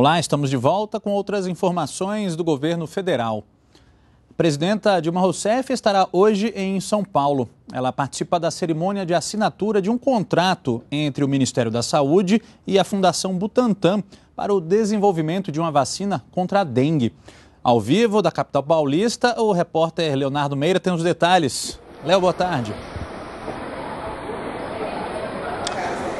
Olá, estamos de volta com outras informações do governo federal. A presidenta Dilma Rousseff estará hoje em São Paulo. Ela participa da cerimônia de assinatura de um contrato entre o Ministério da Saúde e a Fundação Butantan para o desenvolvimento de uma vacina contra a dengue. Ao vivo da capital paulista, o repórter Leonardo Meira tem os detalhes. Léo, boa tarde.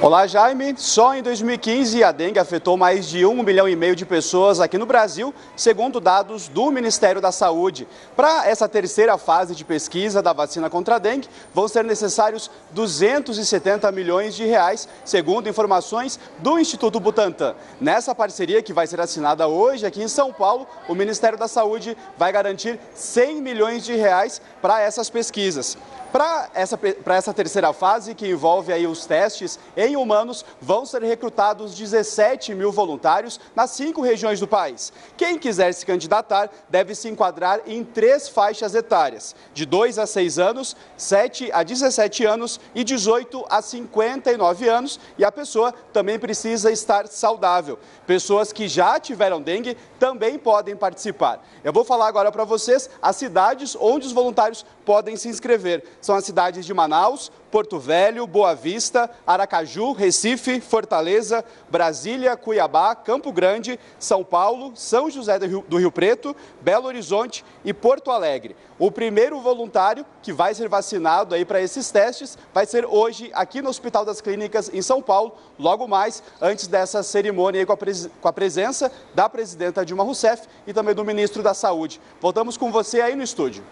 Olá, Jaime. Só em 2015 a dengue afetou mais de um milhão e meio de pessoas aqui no Brasil, segundo dados do Ministério da Saúde. Para essa terceira fase de pesquisa da vacina contra a dengue, vão ser necessários 270 milhões de reais, segundo informações do Instituto Butantan. Nessa parceria que vai ser assinada hoje aqui em São Paulo, o Ministério da Saúde vai garantir 100 milhões de reais para essas pesquisas. Para essa, essa terceira fase, que envolve aí os testes em humanos, vão ser recrutados 17 mil voluntários nas cinco regiões do país. Quem quiser se candidatar deve se enquadrar em três faixas etárias: de 2 a 6 anos, 7 a 17 anos e 18 a 59 anos. E a pessoa também precisa estar saudável. Pessoas que já tiveram dengue também podem participar. Eu vou falar agora para vocês as cidades onde os voluntários podem se inscrever são as cidades de Manaus, Porto Velho, Boa Vista, Aracaju, Recife, Fortaleza, Brasília, Cuiabá, Campo Grande, São Paulo, São José do Rio, do Rio, Preto, Belo Horizonte e Porto Alegre. O primeiro voluntário que vai ser vacinado aí para esses testes vai ser hoje aqui no Hospital das Clínicas em São Paulo, logo mais antes dessa cerimônia com a, pres, com a presença da presidenta Dilma Rousseff e também do ministro da Saúde. Voltamos com você aí no estúdio.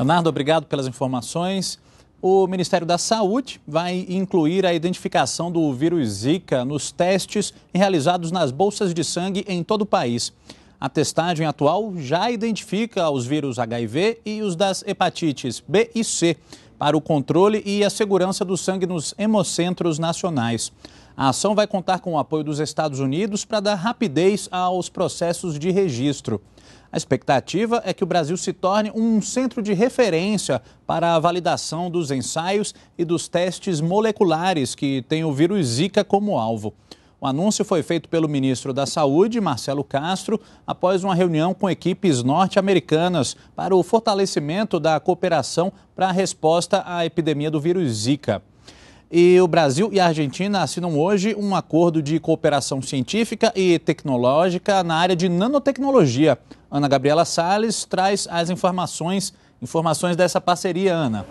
Leonardo, obrigado pelas informações. O Ministério da Saúde vai incluir a identificação do vírus Zika nos testes realizados nas bolsas de sangue em todo o país. A testagem atual já identifica os vírus HIV e os das hepatites B e C para o controle e a segurança do sangue nos hemocentros nacionais. A ação vai contar com o apoio dos Estados Unidos para dar rapidez aos processos de registro. A expectativa é que o Brasil se torne um centro de referência para a validação dos ensaios e dos testes moleculares que têm o vírus Zika como alvo. O anúncio foi feito pelo ministro da Saúde, Marcelo Castro, após uma reunião com equipes norte-americanas para o fortalecimento da cooperação para a resposta à epidemia do vírus Zika. E o Brasil e a Argentina assinam hoje um acordo de cooperação científica e tecnológica na área de nanotecnologia. Ana Gabriela Sales traz as informações, informações dessa parceria, Ana.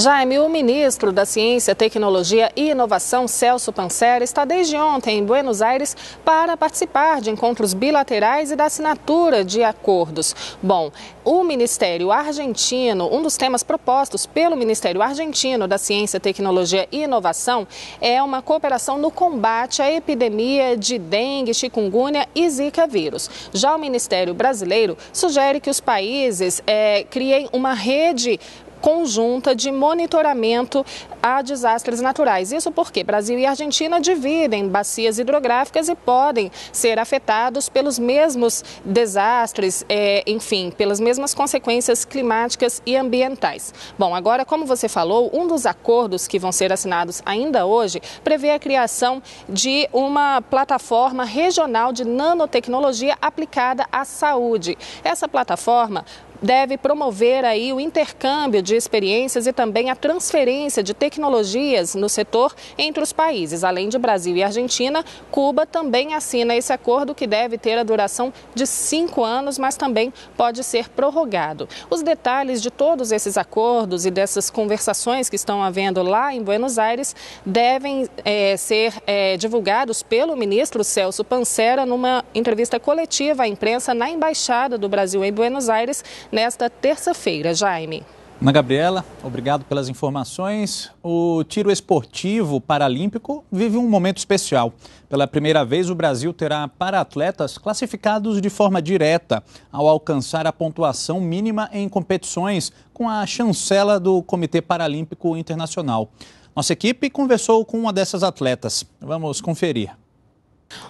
Jaime, o ministro da Ciência, Tecnologia e Inovação, Celso Pansera, está desde ontem em Buenos Aires para participar de encontros bilaterais e da assinatura de acordos. Bom, o Ministério Argentino, um dos temas propostos pelo Ministério Argentino da Ciência, Tecnologia e Inovação é uma cooperação no combate à epidemia de dengue, chikungunya e zika vírus. Já o Ministério Brasileiro sugere que os países é, criem uma rede conjunta de monitoramento a desastres naturais. Isso porque Brasil e Argentina dividem bacias hidrográficas e podem ser afetados pelos mesmos desastres, é, enfim, pelas mesmas consequências climáticas e ambientais. Bom, agora, como você falou, um dos acordos que vão ser assinados ainda hoje prevê a criação de uma plataforma regional de nanotecnologia aplicada à saúde. Essa plataforma deve promover aí o intercâmbio de experiências e também a transferência de tecnologias no setor entre os países. Além de Brasil e Argentina, Cuba também assina esse acordo que deve ter a duração de cinco anos, mas também pode ser prorrogado. Os detalhes de todos esses acordos e dessas conversações que estão havendo lá em Buenos Aires devem é, ser é, divulgados pelo ministro Celso Pancera numa entrevista coletiva à imprensa na Embaixada do Brasil em Buenos Aires nesta terça-feira. Jaime. Ana Gabriela, obrigado pelas informações. O tiro esportivo paralímpico vive um momento especial. Pela primeira vez, o Brasil terá para-atletas classificados de forma direta ao alcançar a pontuação mínima em competições com a chancela do Comitê Paralímpico Internacional. Nossa equipe conversou com uma dessas atletas. Vamos conferir.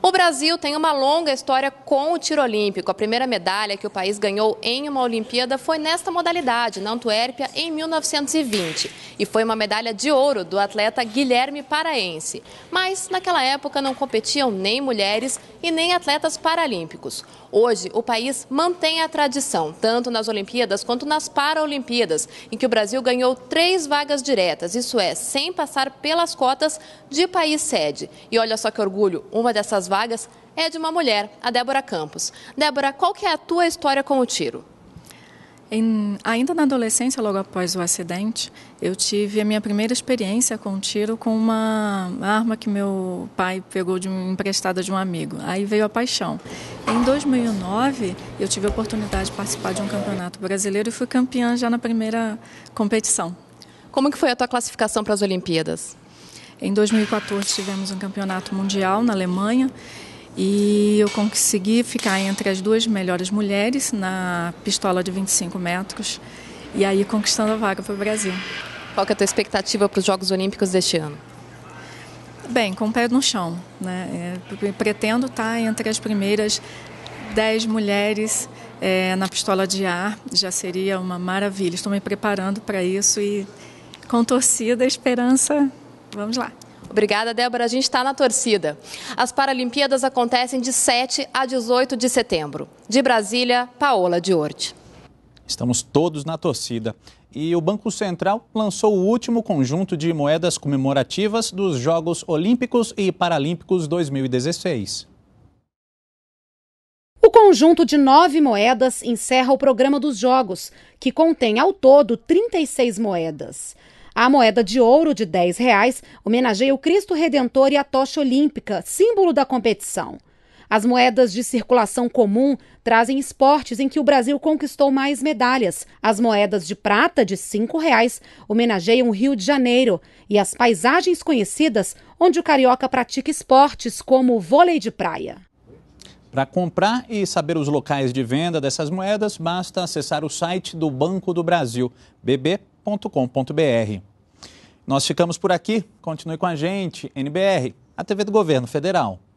O Brasil tem uma longa história com o tiro olímpico. A primeira medalha que o país ganhou em uma Olimpíada foi nesta modalidade, na Antuérpia, em 1920. E foi uma medalha de ouro do atleta Guilherme Paraense. Mas naquela época não competiam nem mulheres e nem atletas paralímpicos. Hoje, o país mantém a tradição, tanto nas Olimpíadas quanto nas Paralimpíadas, em que o Brasil ganhou três vagas diretas, isso é, sem passar pelas cotas de país sede. E olha só que orgulho, uma dessas dessas vagas é de uma mulher, a Débora Campos. Débora, qual que é a tua história com o tiro? Em, ainda na adolescência, logo após o acidente, eu tive a minha primeira experiência com um tiro com uma arma que meu pai pegou de um, emprestada de um amigo. Aí veio a paixão. Em 2009, eu tive a oportunidade de participar de um campeonato brasileiro e fui campeã já na primeira competição. Como que foi a tua classificação para as Olimpíadas? Em 2014 tivemos um campeonato mundial na Alemanha e eu consegui ficar entre as duas melhores mulheres na pistola de 25 metros e aí conquistando a vaga para o Brasil. Qual que é a tua expectativa para os Jogos Olímpicos deste ano? Bem, com o pé no chão. Né? É, pretendo estar tá entre as primeiras 10 mulheres é, na pistola de ar, já seria uma maravilha. Estou me preparando para isso e com torcida, esperança Vamos lá. Obrigada, Débora. A gente está na torcida. As Paralimpíadas acontecem de 7 a 18 de setembro. De Brasília, Paola Diorti. Estamos todos na torcida. E o Banco Central lançou o último conjunto de moedas comemorativas dos Jogos Olímpicos e Paralímpicos 2016. O conjunto de nove moedas encerra o programa dos Jogos, que contém ao todo 36 moedas. A moeda de ouro de R$ 10 reais homenageia o Cristo Redentor e a tocha olímpica, símbolo da competição. As moedas de circulação comum trazem esportes em que o Brasil conquistou mais medalhas. As moedas de prata de R$ reais homenageiam o Rio de Janeiro e as paisagens conhecidas onde o carioca pratica esportes como o vôlei de praia. Para comprar e saber os locais de venda dessas moedas, basta acessar o site do Banco do Brasil, bb.com nbr.com.br. Nós ficamos por aqui. Continue com a gente, NBR, a TV do Governo Federal.